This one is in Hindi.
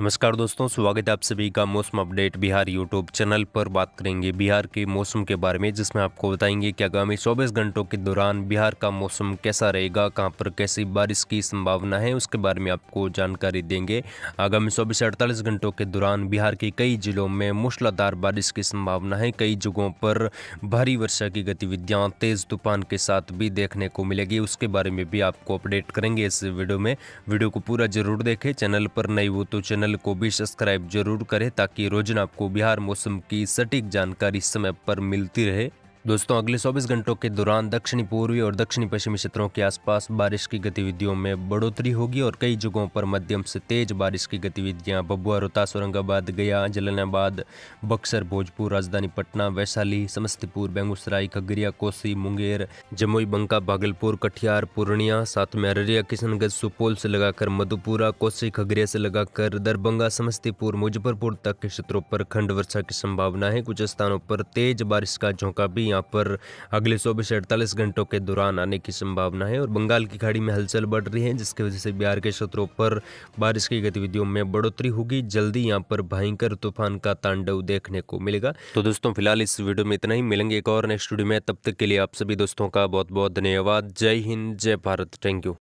नमस्कार दोस्तों स्वागत है आप सभी का मौसम अपडेट बिहार यूट्यूब चैनल पर बात करेंगे बिहार के मौसम के बारे में जिसमें आपको बताएंगे कि आगामी 24 घंटों के दौरान बिहार का मौसम कैसा रहेगा कहां पर कैसी बारिश की संभावना है उसके बारे में आपको जानकारी देंगे आगामी चौबीस से अड़तालीस घंटों के दौरान बिहार के कई जिलों में मूसलाधार बारिश की संभावना है कई जगहों पर भारी वर्षा की गतिविधियाँ तेज़ तूफान के साथ भी देखने को मिलेगी उसके बारे में भी आपको अपडेट करेंगे इस वीडियो में वीडियो को पूरा जरूर देखें चैनल पर नई हो तो चैनल चैनल को भी सब्सक्राइब जरूर करें ताकि रोजाना आपको बिहार मौसम की सटीक जानकारी समय पर मिलती रहे दोस्तों अगले 24 घंटों के दौरान दक्षिणी पूर्वी और दक्षिणी पश्चिमी क्षेत्रों के आसपास बारिश की गतिविधियों में बढ़ोतरी होगी और कई जगहों पर मध्यम से तेज बारिश की गतिविधियां बबुआ रोहतास औरंगाबाद गया जलानाबाद बक्सर भोजपुर राजधानी पटना वैशाली समस्तीपुर बेगूसराय खगड़िया कोसी मुंगेर जमुई बंका भागलपुर कटिहार पूर्णिया साथ में अररिया किशनगंज सुपौल से लगाकर मधुपुरा कोसी खगड़िया से लगाकर दरभंगा समस्तीपुर मुजफ्फरपुर तक के क्षेत्रों पर खंड वर्षा की संभावना है कुछ स्थानों पर तेज बारिश का झोंका भी यहाँ पर अगले चौबीस से अड़तालीस घंटों के दौरान आने की संभावना है और बंगाल की खाड़ी में हलचल बढ़ रही है जिसकी वजह से बिहार के क्षेत्रों पर बारिश की गतिविधियों में बढ़ोतरी होगी जल्दी यहाँ पर भयंकर तूफान का तांडव देखने को मिलेगा तो दोस्तों फिलहाल इस वीडियो में इतना ही मिलेंगे एक और नेक्स्ट वीडियो में तब तक के लिए आप सभी दोस्तों का बहुत बहुत धन्यवाद जय हिंद जय भारत थैंक यू